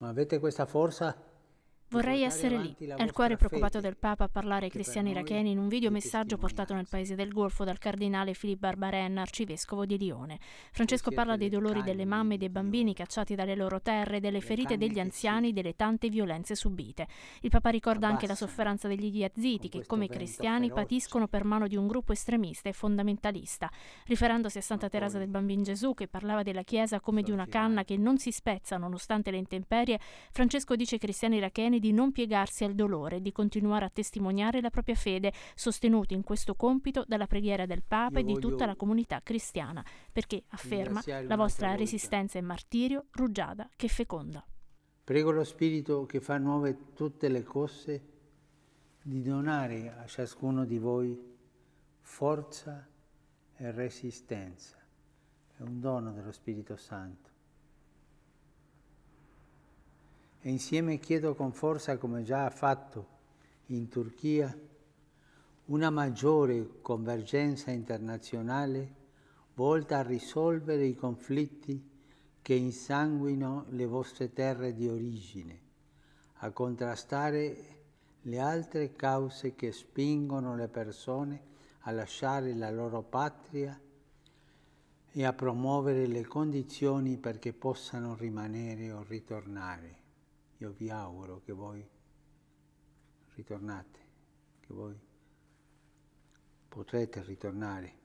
Ma avete questa forza? Vorrei essere lì. È il cuore preoccupato del Papa a parlare ai cristiani iracheni in un videomessaggio portato nel paese del Golfo dal cardinale Philippe Barbaren, arcivescovo di Lione. Francesco parla dei dolori delle mamme e dei diciamo. bambini cacciati dalle loro terre, delle ferite degli anziani delle tante violenze subite. Il Papa ricorda anche la sofferenza degli yaziti che, come cristiani, patiscono per mano di un gruppo estremista e fondamentalista, riferendosi a Santa Teresa del Bambino Gesù che parlava della Chiesa come di una canna che non si spezza nonostante le intemperie. Francesco dice ai cristiani iracheni giovani di non piegarsi al dolore di continuare a testimoniare la propria fede, sostenuti in questo compito dalla preghiera del Papa Io e di tutta la comunità cristiana, perché afferma la vostra resistenza e martirio, rugiada che feconda. Prego lo Spirito che fa nuove tutte le cose di donare a ciascuno di voi forza e resistenza. È un dono dello Spirito Santo e insieme chiedo con forza, come già ha fatto in Turchia, una maggiore convergenza internazionale volta a risolvere i conflitti che insanguinano le vostre terre di origine, a contrastare le altre cause che spingono le persone a lasciare la loro patria e a promuovere le condizioni perché possano rimanere o ritornare. Io vi auguro che voi ritornate, che voi potrete ritornare